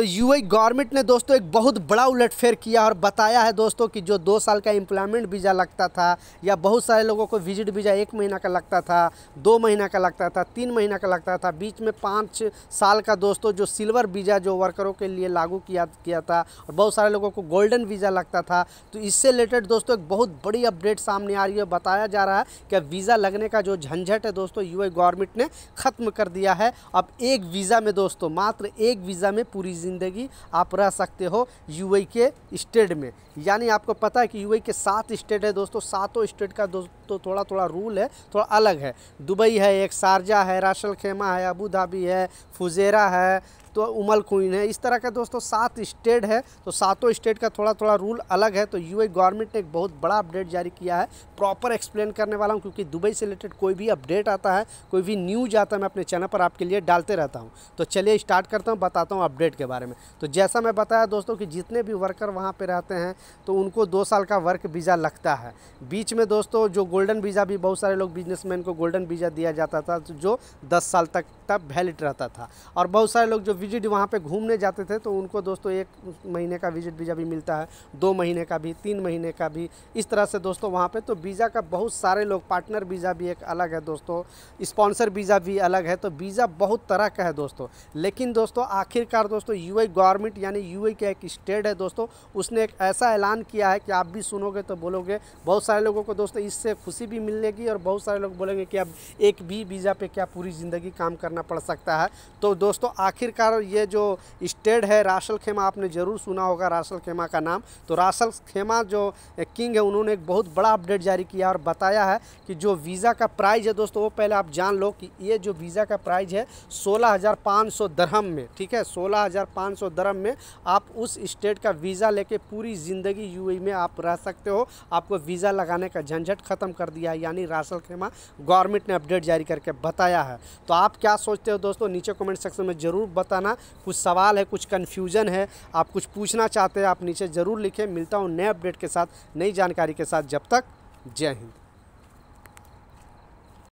तो UAE government ने दोस्तों एक बहुत बड़ा उलटफेर किया और बताया है दोस्तों कि जो दो साल का एम्प्लॉयमेंट वीज़ा लगता था या बहुत सारे लोगों को विजिट वीज़ा एक महीना का लगता था दो महीना का लगता था तीन महीना का लगता था बीच में पाँच साल का दोस्तों जो सिल्वर वीज़ा जो वर्करों के लिए लागू किया किया था और बहुत सारे लोगों को गोल्डन वीज़ा लगता था तो इससे रिलेटेड दोस्तों एक बहुत बड़ी अपडेट सामने आ रही है बताया जा रहा है कि वीज़ा लगने का जो झंझट है दोस्तों यू गवर्नमेंट ने ख़त्म कर दिया है अब एक वीज़ा में दोस्तों मात्र एक वीज़ा में पूरी ज़िंदगी आप रह सकते हो यूए के स्टेट में यानी आपको पता है कि यूए के सात स्टेट है दोस्तों सातों स्टेट का दोस्तों तो थोड़ा थोड़ा रूल है थोड़ा अलग है दुबई है एक शारजा है राशल खेमा है अबू धाबी है फुजेरा है तो उमल क्वीन है इस तरह का दोस्तों सात स्टेट है तो सातों स्टेट का थोड़ा थोड़ा रूल अलग है तो यू गवर्नमेंट ने एक बहुत बड़ा अपडेट जारी किया है प्रॉपर एक्सप्लेन करने वाला हूँ क्योंकि दुबई से रिलेटेड कोई भी अपडेट आता है कोई भी न्यूज आता है मैं अपने चैनल पर आपके लिए डालते रहता हूँ तो चलिए स्टार्ट करता हूँ बताता हूँ अपडेट के बारे में तो जैसा मैं बताया दोस्तों कि जितने भी वर्कर वहाँ पर रहते हैं तो उनको दो साल का वर्क वीज़ा लगता है बीच में दोस्तों जो गोल्डन वीज़ा भी बहुत सारे लोग बिजनेसमैन को गोल्डन वीज़ा दिया जाता था जो दस साल तक तब वैलिड रहता था और बहुत सारे लोग जो विजिट वहाँ पे घूमने जाते थे तो उनको दोस्तों एक महीने का विजिट वीज़ा भी मिलता है दो महीने का भी तीन महीने का भी इस तरह से दोस्तों वहाँ पे तो वीज़ा का बहुत सारे लोग पार्टनर वीज़ा भी एक अलग है दोस्तों स्पॉन्सर वीज़ा भी अलग है तो वीज़ा बहुत तरह का है दोस्तों लेकिन दोस्तों आखिरकार दोस्तों यू गवर्नमेंट यानी यू का एक स्टेट है दोस्तों उसने एक ऐसा ऐलान किया है कि आप भी सुनोगे तो बोलोगे बहुत सारे लोगों को दोस्तों इससे खुशी भी मिलेगी और बहुत सारे लोग बोलेंगे कि अब एक भी वीज़ा पे क्या पूरी ज़िंदगी काम करना पड़ सकता है तो दोस्तों आखिरकार सरकार ये जो स्टेट है राशल खेमा आपने ज़रूर सुना होगा राशल खेमा का नाम तो राशल खेमा जो किंग है उन्होंने एक बहुत बड़ा अपडेट जारी किया और बताया है कि जो वीज़ा का प्राइज़ है दोस्तों वो पहले आप जान लो कि ये जो वीज़ा का प्राइज़ है सोलह दरहम में ठीक है सोलह दरहम में आप उस स्टेट का वीज़ा लेके पूरी ज़िंदगी यू में आप रह सकते हो आपको वीज़ा लगाने का झंझट ख़त्म कर दिया है यानी राशल खेमा गवर्नमेंट ने अपडेट जारी करके बताया है तो आप क्या सोचते हो दोस्तों नीचे कमेंट सेक्शन में ज़रूर बताना बताना कुछ सवाल है कुछ कन्फ्यूजन है आप कुछ पूछना चाहते हैं आप नीचे ज़रूर लिखें मिलता हूँ नए अपडेट के साथ नई जानकारी के साथ जब तक जय हिंद